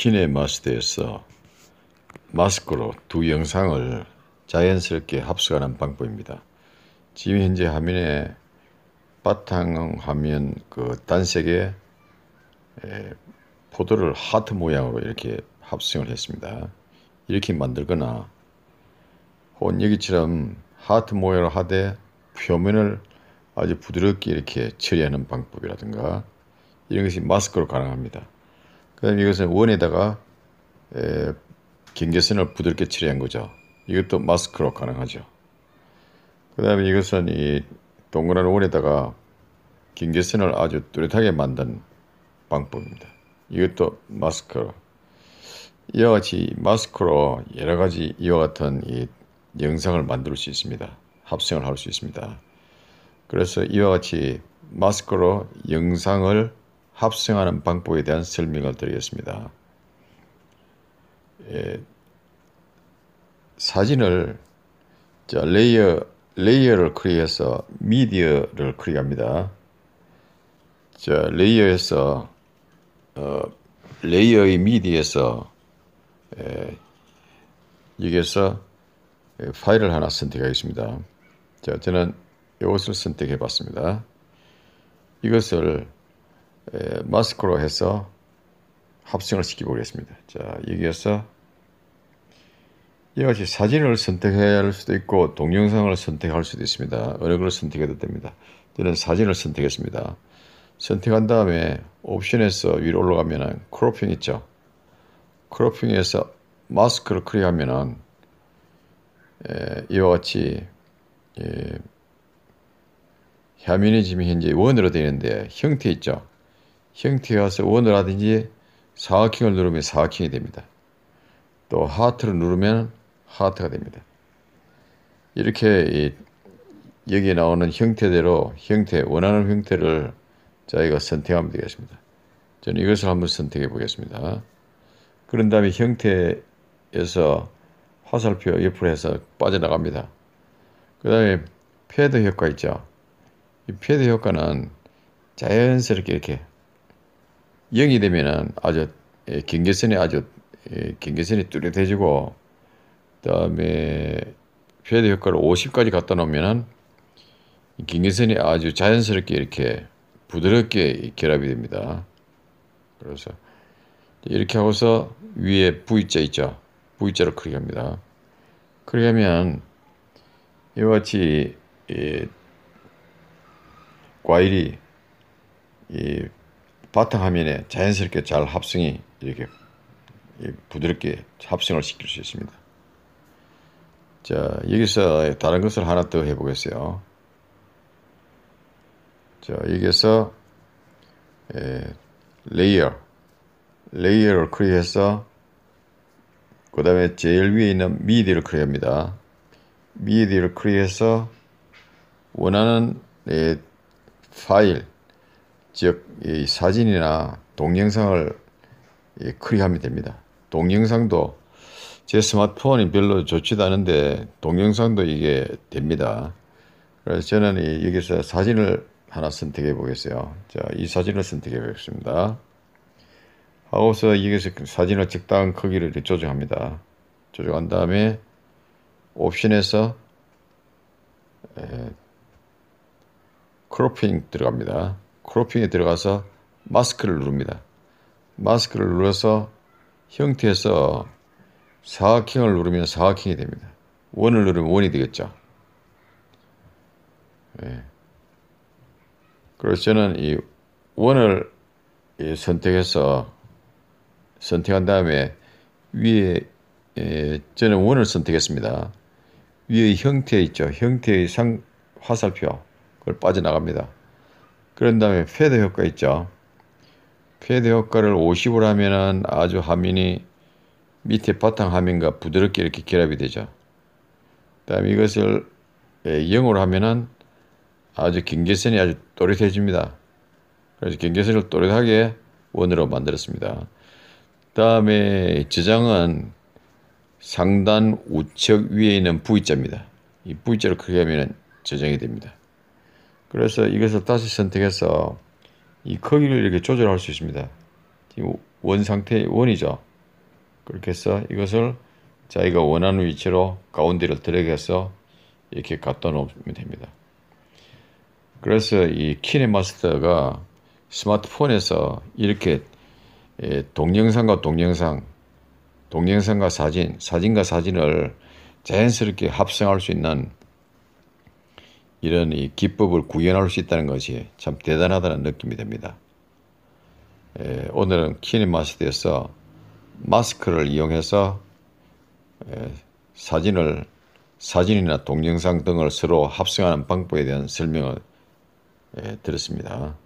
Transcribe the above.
키네마스터에서 마스크로 두 영상을 자연스럽게 합성하는 방법입니다. 지금 현재 화면에 바탕 화면 그 단색에 포도를 하트 모양으로 이렇게 합성을 했습니다. 이렇게 만들거나 혹은 여기처럼 하트 모양을 하되 표면을 아주 부드럽게 이렇게 처리하는 방법이라든가 이런 것이 마스크로 가능합니다. 그다음 에 이것은 원에다가 에, 경계선을 부드럽게 칠해한 거죠. 이것도 마스크로 가능하죠. 그 다음에 이것은 이 동그란 원에다가 경계선을 아주 뚜렷하게 만든 방법입니다. 이것도 마스크로. 이와 같이 마스크로 여러 가지 이와 같은 이 영상을 만들 수 있습니다. 합성을 할 수 있습니다. 그래서 이와 같이 마스크로 영상을 합성하는 방법에 대한 설명을 드리겠습니다. 예, 사진을 자, 레이어 레이어를 클릭해서 미디어를 클릭합니다. 자, 레이어에서 어, 레이어의 미디에서 에, 예, 여기에서 에, 예, 파일을 하나 선택하겠습니다. 자, 저는 이것을 선택해 봤습니다. 이것을 마스크로 해서 합성을 시켜보겠습니다. 자, 여기에서 이와 같이 사진을 선택해야 할 수도 있고 동영상을 선택할 수도 있습니다. 어느 걸 선택해도 됩니다. 저는 사진을 선택했습니다. 선택한 다음에 옵션에서 위로 올라가면 크로핑 있죠. 크로핑에서 마스크를 클릭하면 이와 같이 예, 화면이 지금 현재 원으로 되는데 형태 있죠. 형태에 와서 원을 하든지 사각형을 누르면 사각형이 됩니다. 또 하트를 누르면 하트가 됩니다. 이렇게 여기에 나오는 형태대로 형태 원하는 형태를 자기가 선택하면 되겠습니다. 저는 이것을 한번 선택해 보겠습니다. 그런 다음에 형태에서 화살표 옆으로 해서 빠져나갑니다. 그 다음에 패드 효과 있죠. 이 패드 효과는 자연스럽게 이렇게 영이 되면은 아주 예, 경계선이 아주 예, 경계선이 뚜렷해지고 그다음에 패드 효과를 50까지 갖다 놓으면은 경계선이 아주 자연스럽게 이렇게 부드럽게 결합이 됩니다. 그래서 이렇게 하고서 위에 V자 있죠. V자로 크게 합니다. 크게 하면 이와 같이 이 예, 과일이 이 바탕화면에 자연스럽게 잘 합성이 이렇게 부드럽게 합성을 시킬 수 있습니다. 자 여기서 다른 것을 하나 더 해보겠어요. 자 여기서 에, 레이어 레이어를 클릭해서 그 다음에 제일 위에 있는 미디를 클릭합니다. 미디를 클릭해서 원하는 에, 예, 파일 즉이 사진이나 동영상을 예, 클릭하면 됩니다. 동영상도 제 스마트폰이 별로 좋지도 않은데 동영상도 이게 됩니다. 그래서 저는 여기서 사진을 하나 선택해 보겠어요. 자, 이 사진을 선택해 보겠습니다. 하고서 여기서 그 사진을 적당한 크기를 이렇게 조정합니다. 조정한 다음에 옵션에서 예, 크로핑 들어갑니다. 크로핑에 들어가서 마스크를 누릅니다. 마스크를 눌러서 형태에서 사각형을 누르면 사각형이 됩니다. 원을 누르면 원이 되겠죠. 예. 그래서 저는 이 원을 선택해서 선택한 다음에 위에 예, 저는 원을 선택했습니다. 위에 형태 있죠. 형태의 상 화살표 그걸 빠져나갑니다. 그런 다음에 패드 효과 있죠. 패드 효과를 50으로 하면은 아주 화면이 밑에 바탕 화면과 부드럽게 이렇게 결합이 되죠. 그 다음 에 이것을 0으로 예, 하면은 아주 경계선이 아주 또렷해집니다. 그래서 경계선을 또렷하게 원으로 만들었습니다. 그 다음에 저장은 상단 우측 위에 있는 V자입니다. 이 V자를 크게 하면 저장이 됩니다. 그래서 이것을 다시 선택해서 이 크기를 이렇게 조절할 수 있습니다. 원 상태의 원이죠. 그렇게 해서 이것을 자기가 원하는 위치로 가운데를 드래그해서 이렇게 갖다 놓으면 됩니다. 그래서 이 키네마스터가 스마트폰에서 이렇게 예, 동영상과 동영상, 동영상과 사진, 사진과 사진을 자연스럽게 합성할 수 있는 이런 이 기법을 구현할 수 있다는 것이 참 대단하다는 느낌이 듭니다. 에, 예, 오늘은 키니마스터에서 마스크를 이용해서 에, 예, 사진을 사진이나 동영상 등을 서로 합성하는 방법에 대한 설명을 에, 예, 드렸습니다.